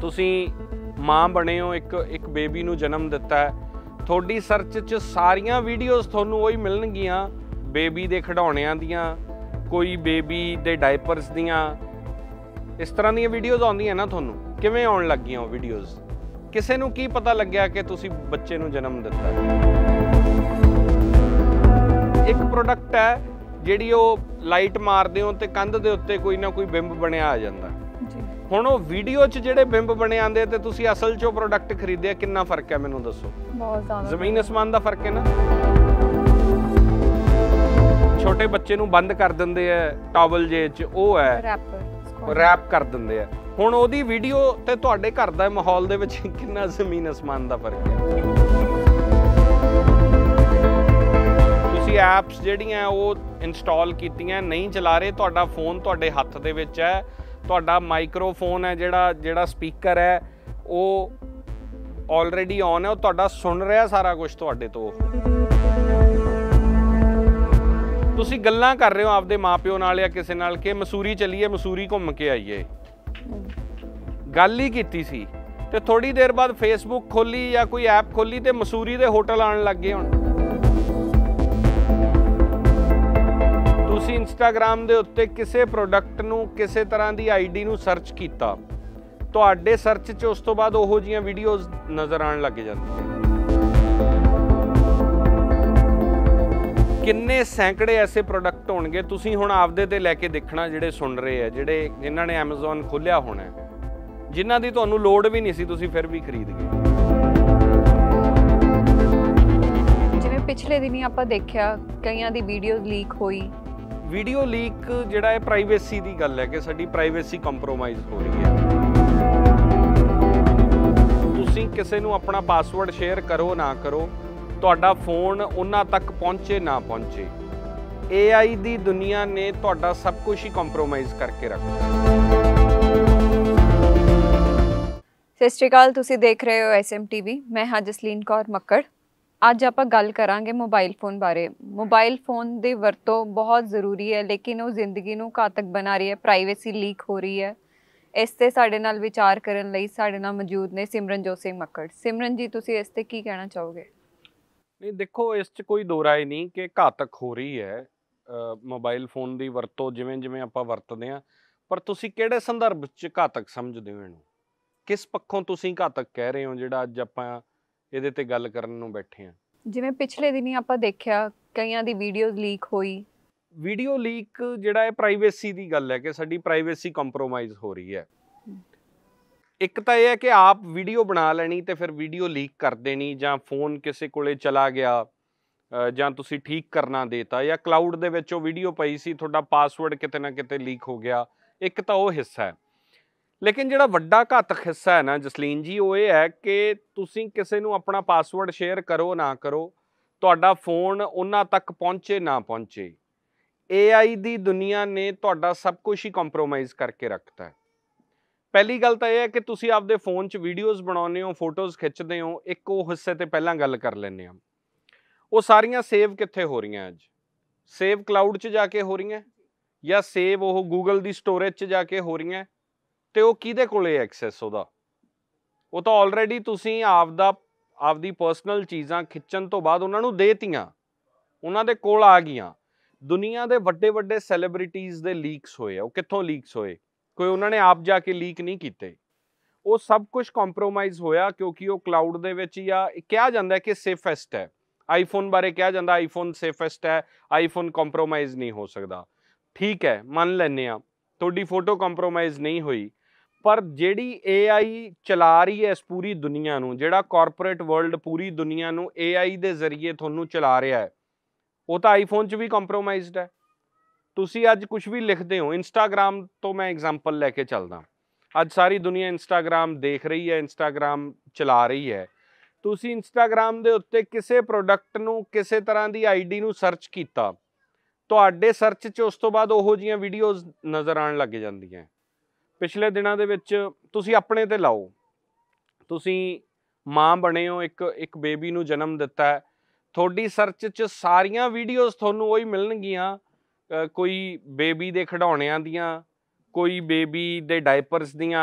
ਤੁਸੀਂ ਮਾਂ ਬਣੇ ਹੋ ਇੱਕ ਇੱਕ ਬੇਬੀ ਨੂੰ ਜਨਮ ਦਿੱਤਾ ਹੈ ਤੁਹਾਡੀ ਸਰਚ 'ਚ ਸਾਰੀਆਂ ਵੀਡੀਓਜ਼ ਤੁਹਾਨੂੰ ਉਹੀ ਮਿਲਣਗੀਆਂ ਬੇਬੀ ਦੇ ਖਿਡੌਣਿਆਂ ਦੀਆਂ ਕੋਈ ਬੇਬੀ ਦੇ ਡਾਈਪਰਸ ਦੀਆਂ ਇਸ ਤਰ੍ਹਾਂ ਦੀਆਂ ਵੀਡੀਓਜ਼ ਆਉਂਦੀਆਂ ਨਾ ਤੁਹਾਨੂੰ ਕਿਵੇਂ ਆਉਣ ਲੱਗੀਆਂ ਉਹ ਵੀਡੀਓਜ਼ ਕਿਸੇ ਨੂੰ ਕੀ ਪਤਾ ਲੱਗਿਆ ਕਿ ਤੁਸੀਂ ਬੱਚੇ ਨੂੰ ਜਨਮ ਦਿੱਤਾ ਇੱਕ ਪ੍ਰੋਡਕਟ ਹੈ ਜਿਹੜੀ ਉਹ ਲਾਈਟ ਮਾਰਦੇ ਹੋ ਤੇ ਕੰਧ ਦੇ ਉੱਤੇ ਕੋਈ ਨਾ ਕੋਈ ਬਿੰਬ ਬਣਿਆ ਆ ਜਾਂਦਾ ਹੁਣ ਉਹ ਵੀਡੀਓ 'ਚ ਜਿਹੜੇ ਬਿੰਬ ਬਣੇ ਆਂਦੇ ਤੇ ਤੁਸੀਂ ਅਸਲ ਉਹ ਪ੍ਰੋਡਕਟ ਖਰੀਦਿਆ ਕਿੰਨਾ ਫਰਕ ਹੈ ਮੈਨੂੰ ਦੱਸੋ ਬਹੁਤ ਜ਼ਿਆਦਾ ਜ਼ਮੀਨ ਅਸਮਾਨ ਦਾ ਫਰਕ ਹੈ ਨਾ ਛੋਟੇ ਬੱਚੇ ਨੂੰ ਬੰਦ ਕਰ ਦਿੰਦੇ ਆ ਟਾਵਲ ਜੇ 'ਚ ਉਹ ਹੈ ਰੈਪਰ ਰੈਪ ਕਰ ਦਿੰਦੇ ਆ ਹੁਣ ਉਹਦੀ ਵੀਡੀਓ ਤੇ ਤੁਹਾਡੇ ਘਰ ਦਾ ਮਾਹੌਲ ਦੇ ਵਿੱਚ ਕਿੰਨਾ ਜ਼ਮੀਨ ਅਸਮਾਨ ਦਾ ਫਰਕ ਹੈ ਤੁਸੀਂ ਐਪਸ ਜਿਹੜੀਆਂ ਉਹ ਇੰਸਟਾਲ ਕੀਤੀਆਂ ਨਹੀਂ ਚਲਾ ਰਹੇ ਤੁਹਾਡਾ ਫੋਨ ਤੁਹਾਡੇ ਹੱਥ ਦੇ ਵਿੱਚ ਹੈ ਤੁਹਾਡਾ ਮਾਈਕਰੋਫੋਨ ਹੈ ਜਿਹੜਾ ਜਿਹੜਾ ਸਪੀਕਰ ਹੈ ਉਹ ਆਲਰੇਡੀ ਔਨ ਹੈ ਉਹ ਤੁਹਾਡਾ ਸੁਣ ਰਿਹਾ ਸਾਰਾ ਕੁਝ ਤੁਹਾਡੇ ਤੋਂ ਤੁਸੀਂ ਗੱਲਾਂ ਕਰ ਰਹੇ ਹੋ ਆਪਦੇ ਮਾਪਿਓ ਨਾਲ ਜਾਂ ਕਿਸੇ ਨਾਲ ਕਿ ਮਸੂਰੀ ਚੱਲੀਏ ਮਸੂਰੀ ਘੁੰਮ ਕੇ ਆਈਏ ਗੱਲ ਹੀ ਕੀਤੀ ਸੀ ਤੇ ਥੋੜੀ ਦੇਰ ਬਾਅਦ ਫੇਸਬੁੱਕ ਖੋਲੀ ਜਾਂ ਕੋਈ ਐਪ ਖੋਲੀ ਤੇ ਮਸੂਰੀ ਦੇ ਹੋਟਲ ਆਣ ਲੱਗੇ ਹੁਣ ਤੁਸੀਂ ਇੰਸਟਾਗ੍ਰam ਦੇ ਉੱਤੇ ਕਿਸੇ ਪ੍ਰੋਡਕਟ ਨੂੰ ਕਿਸੇ ਤਰ੍ਹਾਂ ਦੀ ਆਈਡੀ ਨੂੰ ਸਰਚ ਕੀਤਾ ਤੁਹਾਡੇ ਸਰਚ 'ਚ ਉਸ ਤੋਂ ਬਾਅਦ ਉਹੋ ਜੀਆਂ ਵੀਡੀਓਜ਼ ਨਜ਼ਰ ਆਉਣ ਲੱਗ ਜਾਂਦੀਆਂ ਕਿੰਨੇ ਸੈਂਕੜੇ ਐਸੇ ਪ੍ਰੋਡਕਟ ਹੋਣਗੇ ਤੁਸੀਂ ਹੁਣ ਆਪਦੇ ਤੇ ਲੈ ਕੇ ਦੇਖਣਾ ਜਿਹੜੇ ਸੁਣ ਰਹੇ ਆ ਜਿਹੜੇ ਜਿਨ੍ਹਾਂ ਨੇ Amazon ਖੋਲਿਆ ਹੋਣਾ ਜਿਨ੍ਹਾਂ ਦੀ ਤੁਹਾਨੂੰ ਲੋੜ ਵੀ ਨਹੀਂ ਸੀ ਤੁਸੀਂ ਫਿਰ ਵੀ ਖਰੀਦ ਗਏ ਜਿਵੇਂ ਪਿਛਲੇ ਦਿਨੀ ਆਪਾਂ ਦੇਖਿਆ ਕਈਆਂ ਦੀ ਵੀਡੀਓਜ਼ ਲੀਕ ਹੋਈ ਵੀਡੀਓ ਲੀਕ ਜਿਹੜਾ ਹੈ ਪ੍ਰਾਈਵੇਸੀ ਦੀ ਗੱਲ ਹੈ ਕਿ ਸਾਡੀ ਪ੍ਰਾਈਵੇਸੀ ਕੰਪਰੋਮਾਈਜ਼ ਹੋ ਰਹੀ ਹੈ ਤੁਸੀਂ ਕਿਸੇ ਨੂੰ ਆਪਣਾ ਪਾਸਵਰਡ ਸ਼ੇਅਰ ਕਰੋ ਨਾ ਕਰੋ ਤੁਹਾਡਾ ਫੋਨ ਉਹਨਾਂ ਤੱਕ ਪਹੁੰਚੇ ਨਾ ਪਹੁੰਚੇ AI ਦੀ ਦੁਨੀਆ ਨੇ ਤੁਹਾਡਾ ਸਭ ਕੁਝ ਹੀ ਕੰਪਰੋਮਾਈਜ਼ ਕਰਕੇ ਰੱਖ ਦਿੱਤਾ ਸਤਿ ਸ਼੍ਰੀ ਅਕਾਲ ਤੁਸੀਂ ਦੇਖ ਰਹੇ ਹੋ SMTV ਮੈਂ ਹਾਂ ਜਸਲੀਨ ਕੌਰ ਮੱਕੜ ਅੱਜ ਆਪਾਂ ਗੱਲ ਕਰਾਂਗੇ ਮੋਬਾਈਲ ਫੋਨ ਬਾਰੇ ਮੋਬਾਈਲ ਫੋਨ ਦੀ ਵਰਤੋਂ ਬਹੁਤ ਜ਼ਰੂਰੀ ਹੈ ਲੇਕਿਨ ਉਹ ਜ਼ਿੰਦਗੀ ਨੂੰ ਘਾਤਕ ਬਣਾ ਰਹੀ ਹੈ ਪ੍ਰਾਈਵੇਸੀ ਲੀਕ ਹੋ ਰਹੀ ਹੈ ਇਸ ਤੇ ਸਾਡੇ ਨਾਲ ਵਿਚਾਰ ਕਰਨ ਲਈ ਸਾਡੇ ਨਾਲ ਮੌਜੂਦ ਨੇ ਸਿਮਰਨਜੋਤ ਸਿੰਘ ਮੱਕੜ ਸਿਮਰਨ ਜੀ ਤੁਸੀਂ ਇਸ ਤੇ ਕੀ ਕਹਿਣਾ ਚਾਹੋਗੇ ਨਹੀਂ ਦੇਖੋ ਇਸ 'ਚ ਕੋਈ ਦੋ ਰਾਏ ਨਹੀਂ ਕਿ ਘਾਤਕ ਹੋ ਰਹੀ ਹੈ ਮੋਬਾਈਲ ਫੋਨ ਦੀ ਵਰਤੋਂ ਜਿਵੇਂ ਜਿਵੇਂ ਆਪਾਂ ਵਰਤਦੇ ਆ ਪਰ ਤੁਸੀਂ ਕਿਹੜੇ ਸੰਦਰਭ 'ਚ ਘਾਤਕ ਸਮਝਦੇ ਹੋ ਇਹਨੂੰ ਕਿਸ ਪੱਖੋਂ ਤੁਸੀਂ ਘਾਤਕ ਕਹਿ ਰਹੇ ਹੋ ਜਿਹੜਾ ਅੱਜ ਆਪਾਂ ਇਹਦੇ ਤੇ ਗੱਲ ਕਰਨ ਨੂੰ ਬੈਠੇ ਆ ਜਿਵੇਂ ਪਿਛਲੇ ਦਿਨੀ ਆਪਾਂ ਦੇਖਿਆ ਕਈਆਂ ਦੀ ਵੀਡੀਓਜ਼ ਲੀਕ ਹੋਈ ਵੀਡੀਓ ਲੀਕ ਜਿਹੜਾ ਹੈ ਪ੍ਰਾਈਵੇਸੀ ਦੀ ਗੱਲ ਹੈ ਕਿ ਸਾਡੀ ਪ੍ਰਾਈਵੇਸੀ ਕੰਪਰੋਮਾਈਜ਼ ਹੋ ਰਹੀ ਹੈ ਇੱਕ ਤਾਂ ਇਹ ਹੈ ਕਿ ਆਪ ਵੀਡੀਓ ਬਣਾ ਲੈਣੀ ਤੇ ਫਿਰ ਵੀਡੀਓ ਲੀਕ ਕਰ ਦੇਣੀ ਜਾਂ ਫੋਨ ਕਿਸੇ ਕੋਲੇ ਚਲਾ ਗਿਆ ਜਾਂ ਤੁਸੀਂ ਠੀਕ ਕਰਨਾ ਦੇਤਾ ਜਾਂ ਕਲਾਊਡ ਦੇ ਵਿੱਚ ਉਹ ਵੀਡੀਓ ਪਈ ਸੀ ਤੁਹਾਡਾ ਪਾਸਵਰਡ ਕਿਤੇ ਨਾ ਕਿਤੇ ਲੀਕ ਹੋ ਗਿਆ ਇੱਕ ਤਾਂ ਉਹ ਹਿੱਸਾ ਹੈ ਲੇਕਿਨ ਜਿਹੜਾ ਵੱਡਾ ਘਾਤਕ ਹਿੱਸਾ ਹੈ ਨਾ ਜਸਲੀਨ ਜੀ ਉਹ ਇਹ ਹੈ ਕਿ ਤੁਸੀਂ ਕਿਸੇ ਨੂੰ ਆਪਣਾ ਪਾਸਵਰਡ ਸ਼ੇਅਰ ਕਰੋ ਨਾ ਕਰੋ ਤੁਹਾਡਾ ਫੋਨ ਉਹਨਾਂ ਤੱਕ ਪਹੁੰਚੇ ਨਾ ਪਹੁੰਚੇ AI ਦੀ ਦੁਨੀਆ ਨੇ ਤੁਹਾਡਾ ਸਭ ਕੁਝ ਹੀ ਕੰਪਰੋਮਾਈਜ਼ ਕਰਕੇ ਰੱਖਤਾ ਹੈ ਪਹਿਲੀ ਗੱਲ ਤਾਂ ਇਹ ਹੈ ਕਿ ਤੁਸੀਂ ਆਪਦੇ ਫੋਨ 'ਚ ਵੀਡੀਓਜ਼ ਬਣਾਉਂਦੇ ਹੋ ਫੋਟੋਜ਼ ਖਿੱਚਦੇ ਹੋ ਇੱਕ ਉਹ ਹਿੱਸੇ ਤੇ ਪਹਿਲਾਂ ਗੱਲ ਕਰ ਲੈਂਦੇ ਆ ਉਹ ਸਾਰੀਆਂ ਸੇਵ ਕਿੱਥੇ ਹੋ ਰਹੀਆਂ ਅੱਜ ਸੇਵ ਕਲਾਊਡ 'ਚ ਜਾ ਕੇ ਹੋ ਰਹੀਆਂ ਜਾਂ ਸੇਵ ਉਹ ਗੂਗਲ ਦੀ ਸਟੋਰੇਜ 'ਚ ਜਾ ਕੇ ਹੋ ਰਹੀਆਂ ਤੇ ਉਹ ਕਿਹਦੇ ਕੋਲੇ ਐਕਸੈਸ ਉਹਦਾ ਉਹ ਤਾਂ ਆਲਰੇਡੀ ਤੁਸੀਂ ਆਪ ਦਾ ਆਪਦੀ ਪਰਸਨਲ ਚੀਜ਼ਾਂ ਖਿੱਚਣ ਤੋਂ ਬਾਅਦ ਉਹਨਾਂ ਨੂੰ ਦੇਤੀਆਂ ਉਹਨਾਂ ਦੇ ਕੋਲ ਆ ਗਈਆਂ ਦੁਨੀਆ ਦੇ ਵੱਡੇ ਵੱਡੇ ਸੈਲੀਬ੍ਰਿਟੀਜ਼ ਦੇ ਲੀਕਸ ਹੋਏ ਆ ਉਹ ਕਿੱਥੋਂ ਲੀਕਸ ਹੋਏ ਕੋਈ ਉਹਨਾਂ ਨੇ ਆਪ ਜਾ ਕੇ ਲੀਕ ਨਹੀਂ ਕੀਤੇ ਉਹ ਸਭ ਕੁਝ ਕੰਪਰੋਮਾਈਜ਼ ਹੋਇਆ ਕਿਉਂਕਿ ਉਹ ਕਲਾਊਡ ਦੇ ਵਿੱਚ ਹੀ ਆ ਕਿਹਾ ਜਾਂਦਾ ਕਿ ਸੇਫੈਸਟ ਹੈ ਆਈਫੋਨ ਬਾਰੇ ਕਿਹਾ ਜਾਂਦਾ ਆਈਫੋਨ ਸੇਫੈਸਟ ਹੈ ਆਈਫੋਨ ਕੰਪਰੋਮਾਈਜ਼ ਨਹੀਂ ਹੋ ਸਕਦਾ ਠੀਕ ਹੈ ਮੰਨ ਲੈਨੇ ਆ ਤੁਹਾਡੀ ਫੋਟੋ ਕੰਪਰੋਮਾਈਜ਼ ਨਹੀਂ ਹੋਈ ਪਰ ਜਿਹੜੀ AI ਚਲਾ ਰਹੀ ਹੈ ਇਸ ਪੂਰੀ ਦੁਨੀਆ ਨੂੰ ਜਿਹੜਾ ਕਾਰਪੋਰੇਟ ਵਰਲਡ ਪੂਰੀ ਦੁਨੀਆ ਨੂੰ AI ਦੇ ਜ਼ਰੀਏ ਤੁਹਾਨੂੰ ਚਲਾ ਰਿਹਾ ਹੈ ਉਹ ਤਾਂ ਆਈਫੋਨ 'ਚ ਵੀ ਕੰਪਰੋਮਾਈਜ਼ਡ ਹੈ ਤੁਸੀਂ ਅੱਜ ਕੁਝ ਵੀ ਲਿਖਦੇ ਹੋ ਇੰਸਟਾਗ੍ਰam ਤੋਂ ਮੈਂ ਐਗਜ਼ਾਮਪਲ ਲੈ ਕੇ ਚੱਲਦਾ ਅੱਜ ਸਾਰੀ ਦੁਨੀਆ ਇੰਸਟਾਗ੍ਰam ਦੇਖ ਰਹੀ ਹੈ ਇੰਸਟਾਗ੍ਰam ਚਲਾ ਰਹੀ ਹੈ ਤੁਸੀਂ ਇੰਸਟਾਗ੍ਰam ਦੇ ਉੱਤੇ ਕਿਸੇ ਪ੍ਰੋਡਕਟ ਨੂੰ ਕਿਸੇ ਤਰ੍ਹਾਂ ਦੀ ਆਈਡੀ ਨੂੰ ਸਰਚ ਕੀਤਾ ਤੁਹਾਡੇ ਸਰਚ 'ਚ ਉਸ ਤੋਂ ਬਾਅਦ ਉਹੋ ਜੀਆਂ ਵੀਡੀਓਜ਼ ਨਜ਼ਰ ਆਉਣ ਲੱਗ ਜਾਂਦੀਆਂ ਪਿਛਲੇ ਦਿਨਾਂ ਦੇ ਵਿੱਚ ਤੁਸੀਂ ਆਪਣੇ ਤੇ ਲਾਓ ਤੁਸੀਂ ਮਾਂ ਬਣੇ ਹੋ ਇੱਕ ਇੱਕ ਬੇਬੀ ਨੂੰ ਜਨਮ ਦਿੱਤਾ ਥੋੜੀ ਸਰਚ 'ਚ ਸਾਰੀਆਂ ਵੀਡੀਓਜ਼ ਤੁਹਾਨੂੰ ਉਹੀ ਮਿਲਣਗੀਆਂ ਕੋਈ ਬੇਬੀ ਦੇ ਖਿਡੌਣਿਆਂ ਦੀਆਂ ਕੋਈ ਬੇਬੀ ਦੇ ਡਾਈਪਰਸ ਦੀਆਂ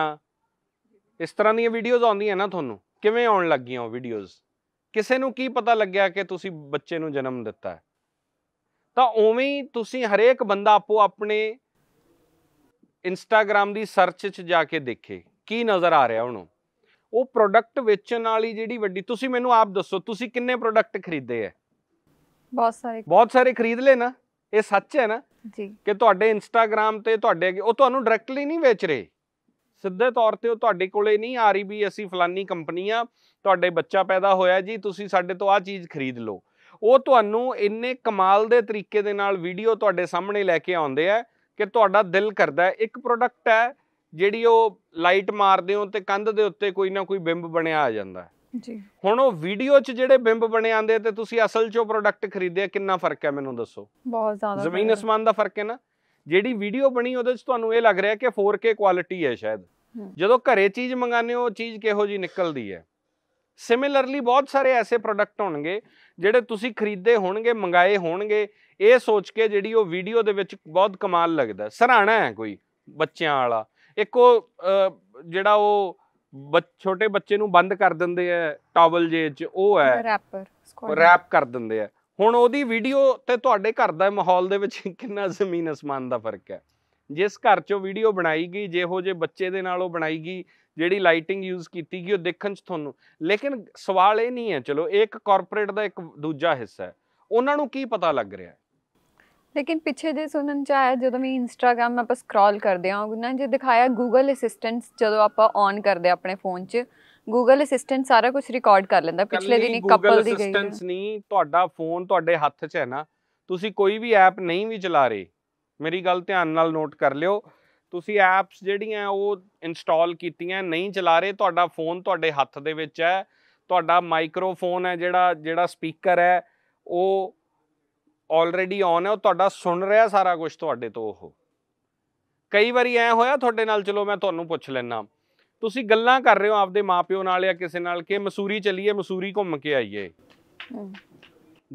ਇਸ ਤਰ੍ਹਾਂ ਦੀਆਂ ਵੀਡੀਓਜ਼ ਆਉਂਦੀਆਂ ਨਾ ਤੁਹਾਨੂੰ ਕਿਵੇਂ ਆਉਣ ਲੱਗੀਆਂ ਉਹ ਵੀਡੀਓਜ਼ ਕਿਸੇ ਨੂੰ ਕੀ ਪਤਾ ਲੱਗਿਆ ਕਿ ਤੁਸੀਂ ਬੱਚੇ ਨੂੰ ਜਨਮ ਦਿੱਤਾ ਤਾਂ ਉਵੇਂ ਹੀ ਤੁਸੀਂ ਹਰੇਕ ਬੰਦਾ ਆਪੋ ਆਪਣੇ ਇੰਸਟਾਗ੍ਰam ਦੀ ਸਰਚ 'ਚ ਜਾ ਕੇ ਦੇਖੇ ਕੀ ਨਜ਼ਰ ਆ ਰਿਹਾ ਉਹਨੂੰ ਉਹ ਪ੍ਰੋਡਕਟ ਵੇਚਣ ਵਾਲੀ ਜਿਹੜੀ ਵੱਡੀ ਤੁਸੀਂ ਮੈਨੂੰ ਆਪ ਦੱਸੋ ਤੁਸੀਂ ਕਿੰਨੇ ਪ੍ਰੋਡਕਟ ਖਰੀਦੇ ਐ ਬਹੁਤ ਸਾਰੇ ਬਹੁਤ ਸਾਰੇ ਖਰੀਦ ਲਏ ਨਾ ਇਹ ਸੱਚ ਹੈ ਨਾ ਜੀ ਕਿ ਤੁਹਾਡੇ ਇੰਸਟਾਗ੍ਰam ਤੇ ਤੁਹਾਡੇ ਅੱਗੇ ਉਹ ਤੁਹਾਨੂੰ ਡਾਇਰੈਕਟਲੀ ਨਹੀਂ ਵੇਚ ਰਹੇ ਸਿੱਧੇ ਤੌਰ ਤੇ ਉਹ ਤੁਹਾਡੇ ਕੋਲੇ ਨਹੀਂ ਆ ਰਹੀ ਵੀ ਅਸੀਂ ਫਲਾਨੀ ਕੰਪਨੀ ਆ ਤੁਹਾਡੇ ਬੱਚਾ ਪੈਦਾ ਹੋਇਆ ਜੀ ਤੁਸੀਂ ਸਾਡੇ ਤੋਂ ਆ ਚੀਜ਼ ਖਰੀਦ ਲਓ ਉਹ ਤੁਹਾਨੂੰ ਇੰਨੇ ਕਮਾਲ ਦੇ ਤਰੀਕੇ ਦੇ ਨਾਲ ਵੀਡੀਓ ਤੁਹਾਡੇ ਸਾਹਮਣੇ ਲੈ ਕੇ ਆਉਂਦੇ ਆ ਕਿ ਤੁਹਾਡਾ ਦਿਲ ਕਰਦਾ ਇੱਕ ਪ੍ਰੋਡਕਟ ਹੈ ਜਿਹੜੀ ਉਹ ਲਾਈਟ ਮਾਰਦੇ ਹੋ ਤੇ ਕੰਧ ਦੇ ਉੱਤੇ ਕੋਈ ਨਾ ਕੋਈ ਬਿੰਬ ਬਣਿਆ ਆ ਜਾਂਦਾ ਜੀ ਹੁਣ ਉਹ ਵੀਡੀਓ 'ਚ ਜਿਹੜੇ ਬਿੰਬ ਬਣੇ ਆਂਦੇ ਤੇ ਤੁਸੀਂ ਅਸਲ ਉਹ ਪ੍ਰੋਡਕਟ ਖਰੀਦਿਆ ਕਿੰਨਾ ਫਰਕ ਹੈ ਮੈਨੂੰ ਦੱਸੋ ਬਹੁਤ ਜ਼ਿਆਦਾ ਜ਼ਮੀਨ ਅਸਮਾਨ ਦਾ ਫਰਕ ਹੈ ਨਾ ਜਿਹੜੀ ਵੀਡੀਓ ਬਣੀ ਉਹਦੇ 'ਚ ਤੁਹਾਨੂੰ ਇਹ ਲੱਗ ਰਿਹਾ ਕਿ 4K ਕੁਆਲਿਟੀ ਹੈ ਸ਼ਾਇਦ ਜਦੋਂ ਘਰੇ ਚੀਜ਼ ਮੰਗਾਨੇ ਹੋ ਚੀਜ਼ ਕਿਹੋ ਜੀ ਨਿਕਲਦੀ ਹੈ ਸਿਮਿਲਰਲੀ ਬਹੁਤ ਸਾਰੇ ਐਸੇ ਪ੍ਰੋਡਕਟ ਹੋਣਗੇ ਜਿਹੜੇ ਤੁਸੀਂ ਖਰੀਦੇ ਹੋਣਗੇ ਮੰਗਾਏ ਹੋਣਗੇ ਇਹ ਸੋਚ ਕੇ ਜਿਹੜੀ ਉਹ ਵੀਡੀਓ ਦੇ ਵਿੱਚ ਬਹੁਤ ਕਮਾਲ ਲੱਗਦਾ ਸਰਾਣਾ ਹੈ ਕੋਈ ਬੱਚਿਆਂ ਵਾਲਾ ਇੱਕ ਉਹ ਜਿਹੜਾ ਉਹ ਛੋਟੇ ਬੱਚੇ ਨੂੰ ਬੰਦ ਕਰ ਦਿੰਦੇ ਆ ਟਾਵਲ ਜੇ ਚ ਉਹ ਹੈ ਰੈਪਰ ਰੈਪ ਕਰ ਦਿੰਦੇ ਆ ਹੁਣ ਉਹਦੀ ਵੀਡੀਓ ਤੇ ਤੁਹਾਡੇ ਘਰ ਦਾ ਮਾਹੌਲ ਦੇ ਵਿੱਚ ਕਿੰਨਾ ਜ਼ਮੀਨ ਅਸਮਾਨ ਦਾ ਫਰਕ ਹੈ ਜਿਸ ਘਰ ਚੋਂ ਵੀਡੀਓ ਬਣਾਈ ਗਈ ਜਿਹੋ ਜੇ ਬੱਚੇ ਦੇ ਨਾਲ ਉਹ ਬਣਾਈ ਗਈ ਜਿਹੜੀ ਲਾਈਟਿੰਗ ਯੂਜ਼ ਕੀਤੀ ਗਈ ਉਹ ਦੇਖਣ ਚ ਤੁਹਾਨੂੰ ਲੇਕਿਨ ਸਵਾਲ ਇਹ ਨਹੀਂ ਹੈ ਚਲੋ ਇਹ ਇੱਕ ਕਾਰਪੋਰੇਟ ਦਾ ਇੱਕ ਦੂਜਾ ਹਿੱਸਾ ਹੈ ਉਹਨਾਂ ਨੂੰ ਕੀ ਪਤਾ ਲੱਗ ਰਿਹਾ ਹੈ ਲੇਕਿਨ ਪਿੱਛੇ ਜੇ ਸੁਣਨ ਚ ਆਇਆ ਜਦੋਂ ਵੀ ਇੰਸਟਾਗ੍ਰam ਆਪਾਂ ਸਕਰੋਲ ਕਰਦੇ ਆ ਉਹਨਾਂ ਜੇ ਦਿਖਾਇਆ ਗੂਗਲ ਅਸਿਸਟੈਂਟ ਜਦੋਂ ਆਪਾਂ ਔਨ ਕਰਦੇ ਆਪਣੇ ਫੋਨ 'ਚ ਗੂਗਲ ਅਸਿਸਟੈਂਟ ਸਾਰਾ ਕੁਝ ਰਿਕਾਰਡ ਕਰ ਲੈਂਦਾ ਪਿਛਲੇ ਦਿਨ ਇੱਕ ਕਪਲ ਦੀ ਗਈ ਅਸਿਸਟੈਂਟ ਨਹੀਂ ਤੁਹਾਡਾ ਫੋਨ ਤੁਹਾਡੇ ਹੱਥ 'ਚ ਹੈ ਨਾ ਤੁਸੀਂ ਕੋਈ ਵੀ ਐਪ ਨਹੀਂ ਵੀ ਚਲਾ ਰਹੇ ਮੇਰੀ ਗੱਲ ਧਿਆਨ ਨਾਲ ਨੋਟ ਕਰ ਲਿਓ ਤੁਸੀਂ ਐਪਸ ਜਿਹੜੀਆਂ ਉਹ ਇੰਸਟਾਲ ਕੀਤੀਆਂ ਨਹੀਂ ਚਲਾ ਰਹੇ ਤੁਹਾਡਾ ਫੋਨ ਤੁਹਾਡੇ ਹੱਥ ਦੇ ਵਿੱਚ ਹੈ ਤੁਹਾਡਾ ਮਾਈਕਰੋਫੋਨ ਹੈ ਜਿਹੜਾ ਜਿਹੜਾ ਸਪੀਕਰ ਹੈ ਉਹ ਆਲਰੇਡੀ ਔਨ ਹੈ ਉਹ ਤੁਹਾਡਾ ਸੁਣ ਰਿਹਾ ਸਾਰਾ ਕੁਝ ਤੁਹਾਡੇ ਤੋਂ ਉਹ ਕਈ ਵਾਰੀ ਐ ਹੋਇਆ ਤੁਹਾਡੇ ਨਾਲ ਚਲੋ ਮੈਂ ਤੁਹਾਨੂੰ ਪੁੱਛ ਲੈਣਾ ਤੁਸੀਂ ਗੱਲਾਂ ਕਰ ਰਹੇ ਹੋ ਆਪਦੇ ਮਾਪਿਓ ਨਾਲ ਜਾਂ ਕਿਸੇ ਨਾਲ ਕਿ ਮਸੂਰੀ ਚੱਲੀਏ ਮਸੂਰੀ ਘੁੰਮ ਕੇ ਆਈਏ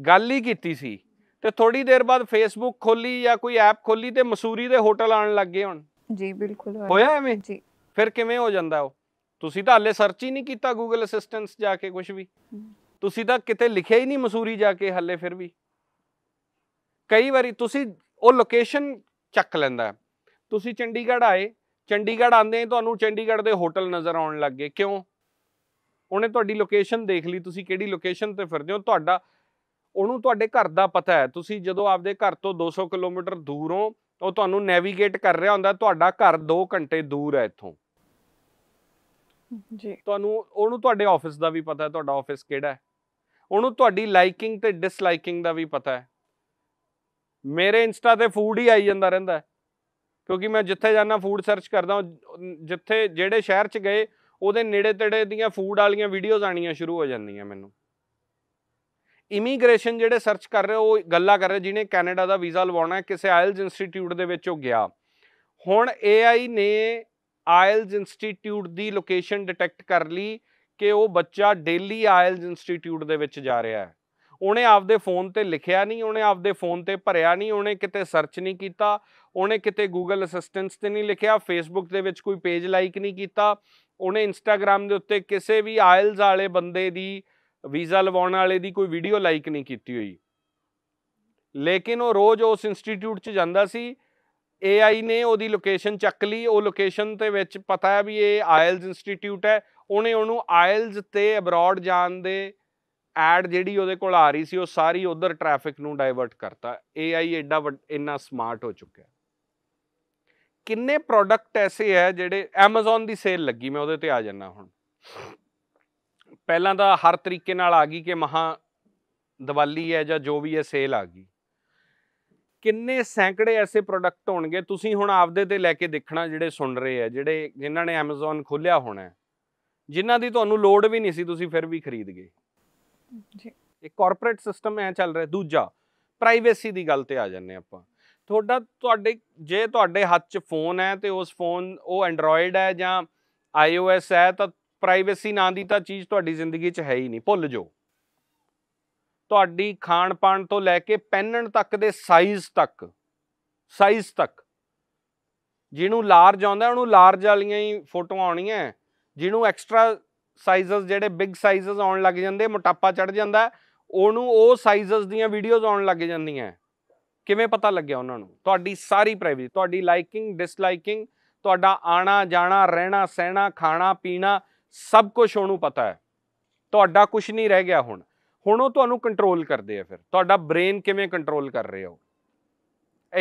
ਗੱਲ ਹੀ ਕੀਤੀ ਸੀ ਤੇ ਥੋੜੀ ਦੇਰ ਬਾਅਦ ਫੇਸਬੁੱਕ ਖੋਲੀ ਜਾਂ ਕੋਈ ਐਪ ਖੋਲੀ ਤੇ ਮਸੂਰੀ ਦੇ ਹੋਟਲ ਆਣ ਲੱਗ ਗਏ ਹੁਣ ਜੀ ਬਿਲਕੁਲ ਹੋਇਆ ਐਵੇਂ ਜੀ ਫਿਰ ਕਿਵੇਂ ਹੋ ਜਾਂਦਾ ਉਹ ਤੁਸੀਂ ਤਾਂ ਹੱਲੇ ਸਰਚ ਹੀ ਨਹੀਂ ਕੀਤਾ ਗੂਗਲ ਅਸਿਸਟੈਂਸ ਜਾ ਕੇ ਕੁਝ ਵੀ ਤੁਸੀਂ ਤਾਂ ਕਿਤੇ ਲਿਖਿਆ ਹੀ ਨਹੀਂ ਮਸੂਰੀ ਜਾ ਕੇ ਹੱਲੇ ਫਿਰ ਵੀ ਕਈ ਵਾਰੀ ਤੁਸੀਂ ਉਹ ਲੋਕੇਸ਼ਨ ਚੱਕ ਲੈਂਦਾ ਤੁਸੀਂ ਚੰਡੀਗੜ੍ਹ ਆਏ ਚੰਡੀਗੜ੍ਹ ਆਂਦੇ ਤੁਹਾਨੂੰ ਚੰਡੀਗੜ੍ਹ ਦੇ ਹੋਟਲ ਨਜ਼ਰ ਆਉਣ ਲੱਗੇ ਕਿਉਂ ਉਹਨੇ ਤੁਹਾਡੀ ਲੋਕੇਸ਼ਨ ਦੇਖ ਲਈ ਤੁਸੀਂ ਕਿਹੜੀ ਲੋਕੇਸ਼ਨ ਤੇ ਫਿਰਦੇ ਹੋ ਤੁਹਾਡਾ ਉਹਨੂੰ ਤੁਹਾਡੇ ਘਰ ਦਾ ਪਤਾ ਹੈ ਤੁਸੀਂ ਜਦੋਂ ਆਪਦੇ ਘਰ ਤੋਂ 200 ਕਿਲੋਮੀਟਰ ਦੂਰੋਂ ਉਹ ਤੁਹਾਨੂੰ ਨੈਵੀਗੇਟ ਕਰ ਰਿਹਾ ਹੁੰਦਾ ਤੁਹਾਡਾ ਘਰ 2 ਘੰਟੇ ਦੂਰ ਹੈ ਇੱਥੋਂ ਜੀ ਤੁਹਾਨੂੰ ਉਹਨੂੰ ਤੁਹਾਡੇ ਆਫਿਸ ਦਾ ਵੀ ਪਤਾ ਹੈ ਤੁਹਾਡਾ ਆਫਿਸ ਕਿਹੜਾ ਹੈ ਉਹਨੂੰ ਤੁਹਾਡੀ ਲਾਈਕਿੰਗ ਤੇ ਡਿਸਲਾਈਕਿੰਗ ਦਾ ਵੀ ਪਤਾ ਹੈ ਮੇਰੇ ਇੰਸਟਾ ਤੇ ਫੂਡ ਹੀ ਆਈ ਜਾਂਦਾ ਰਹਿੰਦਾ ਕਿਉਂਕਿ ਮੈਂ ਜਿੱਥੇ ਜਾਣਾ ਫੂਡ ਸਰਚ ਕਰਦਾ ਜਿੱਥੇ ਜਿਹੜੇ ਸ਼ਹਿਰ 'ਚ ਗਏ ਉਹਦੇ ਨੇੜੇ ਤੇੜੇ ਦੀਆਂ ਫੂਡ ਵਾਲੀਆਂ ਵੀਡੀਓਜ਼ ਆਣੀਆਂ ਸ਼ੁਰੂ ਹੋ ਜਾਂਦੀਆਂ ਮੈਨੂੰ ਇਮੀਗ੍ਰੇਸ਼ਨ ਜਿਹੜੇ ਸਰਚ ਕਰ ਰਹੇ ਉਹ ਗੱਲਾਂ ਕਰ ਰਹੇ ਜਿਹਨੇ ਕੈਨੇਡਾ ਦਾ ਵੀਜ਼ਾ ਲਵਾਉਣਾ ਕਿਸੇ ਆਇਲਸ ਇੰਸਟੀਚਿਊਟ ਦੇ ਵਿੱਚ ਉਹ ਗਿਆ ਹੁਣ AI ਨੇ ਆਇਲਸ ਇੰਸਟੀਚਿਊਟ ਦੀ ਲੋਕੇਸ਼ਨ ਡਿਟੈਕਟ ਕਰ ਲਈ ਕਿ ਉਹ ਬੱਚਾ ਡੇਲੀ ਆਇਲਸ ਇੰਸਟੀਚਿਊਟ ਦੇ ਵਿੱਚ ਜਾ ਰਿਹਾ ਹੈ ਉਹਨੇ ਆਪਦੇ ਫੋਨ ਤੇ ਲਿਖਿਆ ਨਹੀਂ ਉਹਨੇ ਆਪਦੇ ਫੋਨ ਤੇ ਭਰਿਆ ਨਹੀਂ ਉਹਨੇ ਕਿਤੇ ਸਰਚ ਨਹੀਂ ਕੀਤਾ ਉਹਨੇ ਕਿਤੇ ਗੂਗਲ ਅਸਿਸਟੈਂਟਸ ਤੇ ਨਹੀਂ ਲਿਖਿਆ ਫੇਸਬੁੱਕ ਦੇ ਵਿੱਚ ਕੋਈ ਪੇਜ ਲਾਈਕ ਨਹੀਂ ਕੀਤਾ ਉਹਨੇ ਇੰਸਟਾਗ੍ਰam ਦੇ ਉੱਤੇ ਕਿਸੇ ਵੀ ਆਇਲਸ ਵਾਲੇ ਬੰਦੇ ਦੀ ਵੀਜ਼ਾ ਲਵਾਉਣ ਵਾਲੇ ਦੀ ਕੋਈ ਵੀਡੀਓ ਲਾਈਕ ਨਹੀਂ ਕੀਤੀ ਹੋਈ ਲੇਕਿਨ ਉਹ ਰੋਜ਼ ਉਸ ਇੰਸਟੀਚਿਊਟ 'ਚ ਜਾਂਦਾ ਸੀ AI ਨੇ ਉਹਦੀ ਲੋਕੇਸ਼ਨ ਚੱਕ ਲਈ ਉਹ ਲੋਕੇਸ਼ਨ ਤੇ ਵਿੱਚ ਪਤਾ ਹੈ ਵੀ ਇਹ ਆਇਲਸ ਇੰਸਟੀਚਿਊਟ ਹੈ ਉਹਨੇ ਉਹਨੂੰ ਆਇਲਸ ਤੇ ਅਬਰਾਡ ਜਾਣ ਦੇ ਐਡ ਜਿਹੜੀ ਉਹਦੇ ਕੋਲ ਆ ਰਹੀ ਸੀ ਉਹ ਸਾਰੀ ਉਧਰ ਟ੍ਰੈਫਿਕ ਨੂੰ ਡਾਈਵਰਟ ਕਰਤਾ ਏਆਈ ਐਡਾ ਇੰਨਾ ਸਮਾਰਟ ਹੋ ਚੁੱਕਿਆ ਕਿੰਨੇ ਪ੍ਰੋਡਕਟ ਐਸੇ ਹੈ ਜਿਹੜੇ Amazon ਦੀ ਸੇਲ ਲੱਗੀ ਮੈਂ ਉਹਦੇ ਤੇ ਆ ਜਾਣਾ ਹੁਣ ਪਹਿਲਾਂ ਤਾਂ ਹਰ ਤਰੀਕੇ ਨਾਲ ਆ ਗਈ ਕਿ ਮਹਾ ਦੀਵਾਲੀ ਹੈ ਜਾਂ ਜੋ ਵੀ ਹੈ ਸੇਲ ਆ ਗਈ ਕਿੰਨੇ ਸੈਂਕੜੇ ਐਸੇ ਪ੍ਰੋਡਕਟ ਹੋਣਗੇ ਤੁਸੀਂ ਹੁਣ ਆਪਦੇ ਤੇ ਲੈ ਕੇ ਦੇਖਣਾ ਜਿਹੜੇ ਸੁਣ ਰਹੇ ਆ ਜਿਹੜੇ ਜਿਨ੍ਹਾਂ ਨੇ Amazon ਖੋਲਿਆ ਹੋਣਾ ਜਿਨ੍ਹਾਂ ਦੀ ਤੁਹਾਨੂੰ ਲੋੜ ਵੀ ਨਹੀਂ ਸੀ ਤੁਸੀਂ ਫਿਰ ਵੀ ਖਰੀਦ ਗਏ ਜੀ ਇਹ ਕਾਰਪੋਰੇਟ ਸਿਸਟਮ ਐ ਚੱਲ ਰਿਹਾ ਦੂਜਾ ਪ੍ਰਾਈਵੇਸੀ ਦੀ ਗੱਲ ਤੇ ਆ ਜਾਂਦੇ ਆਪਾਂ ਤੁਹਾਡਾ ਤੁਹਾਡੇ ਜੇ ਤੁਹਾਡੇ ਹੱਥ 'ਚ ਫੋਨ ਹੈ ਤੇ ਉਸ ਫੋਨ ਉਹ ਐਂਡਰੋਇਡ ਹੈ ਜਾਂ ਆਈਓਐਸ ਹੈ ਤਾਂ ਪ੍ਰਾਈਵੇਸੀ ਨਾਂ ਦੀ ਤਾਂ ਚੀਜ਼ ਤੁਹਾਡੀ ਜ਼ਿੰਦਗੀ 'ਚ ਹੈ ਹੀ ਨਹੀਂ ਭੁੱਲ ਜਾਓ ਤੁਹਾਡੀ ਖਾਣ ਪਾਣ ਤੋਂ ਲੈ ਕੇ ਪਹਿਨਣ ਤੱਕ ਦੇ ਸਾਈਜ਼ ਤੱਕ ਸਾਈਜ਼ ਤੱਕ ਜਿਹਨੂੰ ਲਾਰਜ ਆਉਂਦਾ ਉਹਨੂੰ ਲਾਰਜ ਵਾਲੀਆਂ ਹੀ ਫੋਟੋਆਂ ਆਉਣੀਆਂ ਜਿਹਨੂੰ ਐਕਸਟਰਾ ਸਾਈਜ਼ਸ ਜਿਹੜੇ ਬਿਗ ਸਾਈਜ਼ਸ ਆਉਣ ਲੱਗ ਜਾਂਦੇ ਮੋਟਾਪਾ ਚੜ ਜਾਂਦਾ ਉਹਨੂੰ ਉਹ ਸਾਈਜ਼ਸ ਦੀਆਂ ਵੀਡੀਓਜ਼ ਆਉਣ ਲੱਗ ਜਾਂਦੀਆਂ ਕਿਵੇਂ ਪਤਾ ਲੱਗਿਆ ਉਹਨਾਂ ਨੂੰ ਤੁਹਾਡੀ ਸਾਰੀ ਪ੍ਰਾਈਵੇਸੀ ਤੁਹਾਡੀ ਲਾਈਕਿੰਗ ਡਿਸਲਾਈਕਿੰਗ ਤੁਹਾਡਾ ਆਣਾ ਜਾਣਾ ਰਹਿਣਾ ਸਹਿਣਾ ਖਾਣਾ ਪੀਣਾ ਸਭ ਕੁਝ ਉਹਨੂੰ ਪਤਾ ਹੈ ਤੁਹਾਡਾ ਕੁਝ ਨਹੀਂ ਰਹਿ ਗਿਆ ਹੁਣ ਹੁਣ ਉਹ ਤੁਹਾਨੂੰ ਕੰਟਰੋਲ ਕਰਦੇ ਆ ਫਿਰ ਤੁਹਾਡਾ ਬ੍ਰੇਨ ਕਿਵੇਂ ਕੰਟਰੋਲ ਕਰ ਰਹੇ ਹੋ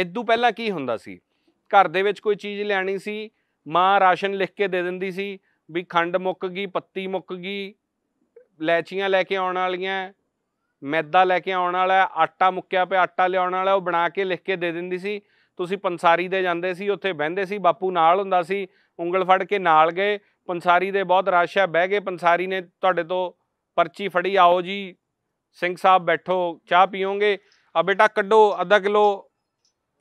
ਐਦੋਂ ਪਹਿਲਾਂ ਕੀ ਹੁੰਦਾ ਸੀ ਘਰ ਦੇ ਵਿੱਚ ਕੋਈ ਚੀਜ਼ ਲੈਣੀ ਸੀ ਮਾਂ ਰਾਸ਼ਨ ਲਿਖ ਕੇ ਦੇ ਦਿੰਦੀ ਸੀ ਵੀ ਖੰਡ ਮੁੱਕ ਗਈ ਪੱਤੀ ਮੁੱਕ ਗਈ ਲੈਚੀਆਂ ਲੈ ਕੇ ਆਉਣ ਵਾਲੀਆਂ ਮੈਦਾ ਲੈ ਕੇ ਆਉਣ ਵਾਲਾ ਆਟਾ ਮੁੱਕਿਆ ਪਿਆ ਆਟਾ ਲਿਆਉਣ ਵਾਲਾ ਉਹ ਬਣਾ ਕੇ ਲਿਖ ਕੇ ਦੇ ਦਿੰਦੀ ਸੀ ਤੁਸੀਂ ਪੰਸਾਰੀ ਦੇ ਜਾਂਦੇ ਸੀ ਉੱਥੇ ਬਹਿੰਦੇ ਸੀ ਬਾਪੂ ਨਾਲ ਹੁੰਦਾ ਸੀ ਉਂਗਲ ਫੜ ਕੇ ਨਾਲ ਗਏ ਪੰਸਾਰੀ ਦੇ ਬਹੁਤ ਰਸ਼ ਬਹਿ ਗਏ ਪੰਸਾਰੀ ਨੇ ਤੁਹਾਡੇ ਤੋਂ ਪਰਚੀ ਫੜੀ ਆਓ ਜੀ ਸਿੰਘ ਸਾਹਿਬ ਬੈਠੋ ਚਾਹ ਪੀਓਗੇ ਆ ਬੇਟਾ ਕੱਢੋ ਅੱਧਾ ਕਿਲੋ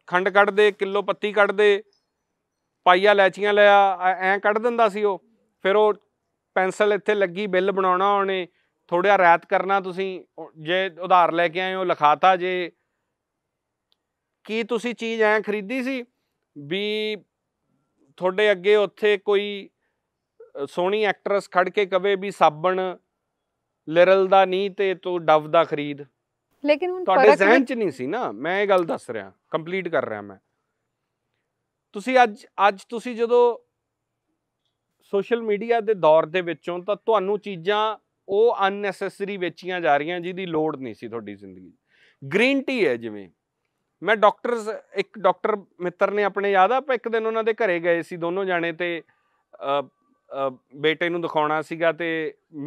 ਖੰਡ ਕੱਢ ਦੇ ਕਿਲੋ ਪੱਤੀ ਕੱਢ ਦੇ ਪਾਈਆ ਲੈਚੀਆਂ ਲਿਆ ਐਂ ਕੱਢ ਦਿੰਦਾ ਸੀ ਉਹ ਫਿਰ ਉਹ ਪੈਨਸਲ ਇੱਥੇ ਲੱਗੀ ਬਿੱਲ ਬਣਾਉਣਾ ਉਹਨੇ ਥੋੜਾ ਰਾਤ ਕਰਨਾ ਤੁਸੀਂ ਜੇ ਉਧਾਰ ਲੈ ਕੇ ਆਏ ਹੋ ਲਿਖਾਤਾ ਜੇ ਕੀ ਤੁਸੀਂ ਚੀਜ਼ ਐ ਖਰੀਦੀ ਸੀ ਵੀ ਤੁਹਾਡੇ ਅੱਗੇ ਉੱਥੇ ਕੋਈ ਸੋਹਣੀ ਐਕਟਰਸ ਖੜ ਕੇ ਕਵੇ ਵੀ ਸਾਬਣ ਲਿਰਲ ਦਾ ਨਹੀਂ ਤੇ ਤੂੰ ਡਵ ਦਾ ਖਰੀਦ ਲੇਕਿਨ ਹੁਣ ਤੁਹਾਡੇ ਜ਼ਹਿਨ ਚ ਨਹੀਂ ਸੀ ਨਾ ਮੈਂ ਇਹ ਗੱਲ ਦੱਸ ਰਿਹਾ ਕੰਪਲੀਟ ਕਰ ਰਿਹਾ ਮੈਂ ਤੁਸੀਂ ਅੱਜ ਅੱਜ ਤੁਸੀਂ ਜਦੋਂ ਸੋਸ਼ਲ ਮੀਡੀਆ ਦੇ ਦੌਰ ਦੇ ਵਿੱਚੋਂ ਤਾਂ ਤੁਹਾਨੂੰ ਚੀਜ਼ਾਂ ਉਹ ਅਨਨੈਸੈਸਰੀ ਵੇਚੀਆਂ ਜਾ ਰਹੀਆਂ ਜਿਹਦੀ ਲੋੜ ਨਹੀਂ ਸੀ ਤੁਹਾਡੀ ਜ਼ਿੰਦਗੀ ਗ੍ਰੀਨ ਟੀ ਹੈ ਜਿਵੇਂ ਮੈਂ ਡਾਕਟਰਸ ਇੱਕ ਡਾਕਟਰ ਮਿੱਤਰ ਨੇ ਆਪਣੇ ਯਾਦ ਆ ਆਪਾਂ ਇੱਕ ਦਿਨ ਉਹਨਾਂ ਦੇ ਘਰੇ ਗਏ ਸੀ ਦੋਨੋਂ ਜਾਣੇ ਤੇ ਬੇਟੇ ਨੂੰ ਦਿਖਾਉਣਾ ਸੀਗਾ ਤੇ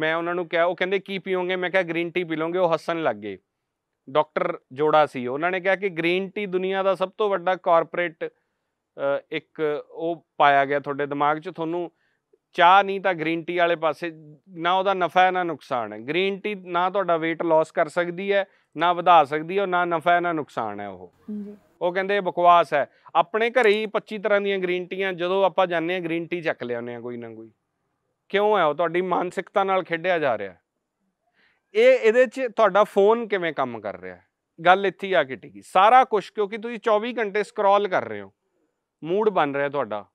ਮੈਂ ਉਹਨਾਂ ਨੂੰ ਕਿਹਾ ਉਹ ਕਹਿੰਦੇ ਕੀ ਪੀਓਗੇ ਮੈਂ ਕਿਹਾ ਗ੍ਰੀਨ ਟੀ ਪੀਲੋਗੇ ਉਹ ਹੱਸਣ ਲੱਗ ਗਏ ਡਾਕਟਰ ਜੋੜਾ ਸੀ ਉਹਨਾਂ ਨੇ ਕਿਹਾ ਕਿ ਗ੍ਰੀਨ ਟੀ ਦੁਨੀਆ ਦਾ ਸਭ ਤੋਂ ਵੱਡਾ ਕਾਰਪੋਰੇਟ ਇੱਕ ਉਹ ਪਾਇਆ ਗਿਆ ਤੁਹਾਡੇ ਦਿਮਾਗ 'ਚ ਤੁਹਾਨੂੰ ਚਾਹ ਨਹੀਂ ਤਾਂ ਗ੍ਰੀਨ ਟੀ ਵਾਲੇ ਪਾਸੇ ਨਾ ਉਹਦਾ ਨਫਾ ਹੈ ਨਾ ਨੁਕਸਾਨ ਹੈ ਗ੍ਰੀਨ ਟੀ ਨਾ ਤੁਹਾਡਾ weight loss ਕਰ ਸਕਦੀ ਹੈ ਨਾ ਵਧਾ ਸਕਦੀ ਹੈ ਨਾ ਨਫਾ ਹੈ ਨਾ ਨੁਕਸਾਨ ਹੈ ਉਹ ਉਹ ਕਹਿੰਦੇ ਬਕਵਾਸ ਹੈ ਆਪਣੇ ਘਰੇ ਹੀ 25 ਤਰ੍ਹਾਂ ਦੀਆਂ ਗ੍ਰੀਨ ਟੀਆਂ ਜਦੋਂ ਆਪਾਂ ਜਾਂਦੇ ਆ ਗ੍ਰੀਨ ਟੀ ਚੱਕ ਲਿਆਉਂਦੇ ਆ ਕੋਈ ਨਾ ਕੋਈ ਕਿਉਂ ਹੈ ਉਹ ਤੁਹਾਡੀ ਮਾਨਸਿਕਤਾ ਨਾਲ ਖੇਡਿਆ ਜਾ ਰਿਹਾ ਇਹ ਇਹਦੇ 'ਚ ਤੁਹਾਡਾ ਫੋਨ ਕਿਵੇਂ ਕੰਮ ਕਰ ਰਿਹਾ ਹੈ ਗੱਲ ਇੱਥੇ ਆ ਕੇ ਟਿਕੀ ਸਾਰਾ ਕੁਝ ਕਿਉਂਕਿ ਤੁਸੀਂ 24 ਘੰਟੇ ਸਕਰੋਲ ਕਰ ਰਹੇ ਹੋ ਮੂਡ ਬਣ ਰਿਹਾ ਤੁਹਾਡਾ